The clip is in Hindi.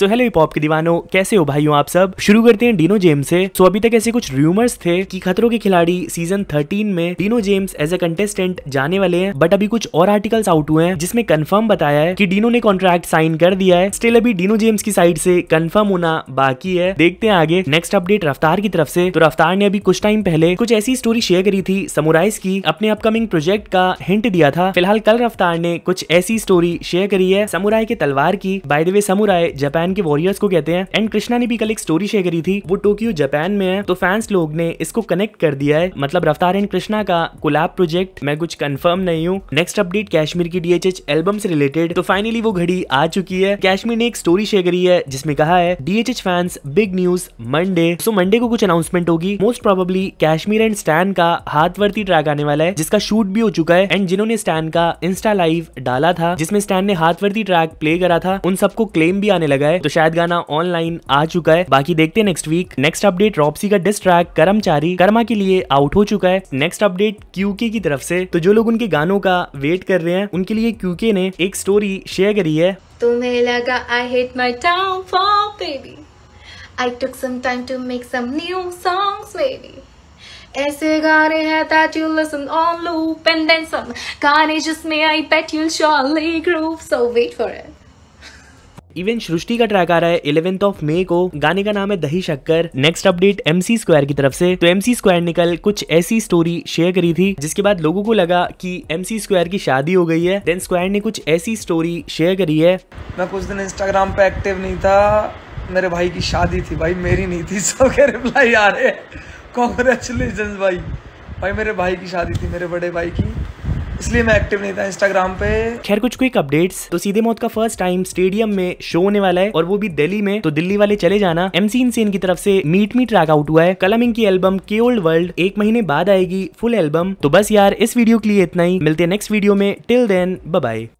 सो हेलो हिप हॉप के दीवानों कैसे हो भाइयों आप सब शुरू करते हैं डीनो जेम्स से सो so, अभी तक ऐसे कुछ र्यूमर्स थे कि खतरों के खिलाड़ी सीजन 13 में Dino James as a contestant जाने वाले हैं बट अभी कुछ और आर्टिकल्स आउट हुए हैं जिसमें कंफर्म बताया है कि डीनो ने कॉन्ट्रैक्ट साइन कर दिया है स्टिल अभी डीनो जेम्स की साइड से कंफर्म होना बाकी है देखते हैं आगे नेक्स्ट अपडेट रफ्तार की तरफ से तो रफ्तार ने अभी कुछ टाइम पहले कुछ ऐसी स्टोरी शेयर करी थी समोराइज की अपने अपकमिंग प्रोजेक्ट का हिंट दिया था फिलहाल कल रफ्तार ने कुछ ऐसी स्टोरी शेयर करी है समुराय के तलवार की by the way samurai Japan Japan के वॉरियर्स को कहते हैं एंड कृष्णा ने भी कल एक स्टोरी शेयर करी थी वो टोक्यो जापान में है तो फैंस लोग ने इसको कनेक्ट कर दिया है मतलब रफ्तार एंड कृष्णा का कोलैब प्रोजेक्ट मैं कुछ कंफर्म नहीं हूँ नेक्स्ट अपडेट कश्मीर की डीएचएच एल्बम से रिलेटेड तो फाइनली वो घड़ी आ चुकी है कश्मीर ने एक स्टोरी शेयर करी है जिसमें कहा है DHH fans big news Monday so Monday को कुछ अनाउंसमेंट होगी most probably Kashmir and Stan का हाथवर्ती ट्रैक आने वाला है जिसका शूट भी हो चुका है एंड जिन्होंने स्टैन का इंस्टा लाइव डाला था जिसमें स्टैन ने हाथवर्ती ट्रैक प्ले करा था उन सबको क्लेम भी आने लगा है तो शायद गाना ऑनलाइन आ चुका है बाकी देखते हैं नेक्स्ट वीक नेक्स्ट अपडेट रॉपसी का डिस ट्रैक कर्मचारी कर्मा के लिए आउट हो चुका है नेक्स्ट अपडेट क्यूके की तरफ से तो जो लोग उनके गानों का वेट कर रहे हैं उनके लिए क्यूके ने एक स्टोरी शेयर करी है तुम्हें लगा I hate my town for baby I took some time to make some new songs baby ऐसे गाने हैं that you listen on loop and then some गाने जिसमें I bet you shall groove so wait for it even Srishti का ट्रैक आ रहा है इलेवेंथ ऑफ मे को गाने का नाम है दही शक्कर नेक्स्ट अपडेट एमसी स्क्वायर की तरफ से तो एमसी स्क्वायर ने कल कुछ ऐसी स्टोरी शेयर करी थी जिसके बाद लोगों को लगा कि एमसी स्क्वायर की शादी हो गई है देन स्क्वायर ने कुछ ऐसी स्टोरी शेयर करी है मैं कुछ दिन इंस्टाग्राम पे एक्टिव नहीं था मेरे भाई की शादी थी भाई मेरी नहीं थी सबके रिप्लाई आ रहे कॉन्ग्रेचुलेशन भाई भाई मेरे भाई की शादी थी मेरे बड़े भाई की इसलिए मैं एक्टिव नहीं था इंस्टाग्राम पे खैर कुछ क्विक अपडेट्स तो सीधे मौत का फर्स्ट टाइम स्टेडियम में शो होने वाला है और वो भी दिल्ली में तो दिल्ली वाले चले जाना एमसी इनसेन की तरफ से मीट मी ट्रैक आउट हुआ है कलमिंग की एल्बम के ओल्ड वर्ल्ड एक महीने बाद आएगी फुल एल्बम तो बस यार इस वीडियो के लिए इतना ही मिलते हैं नेक्स्ट वीडियो में टिल देन बाय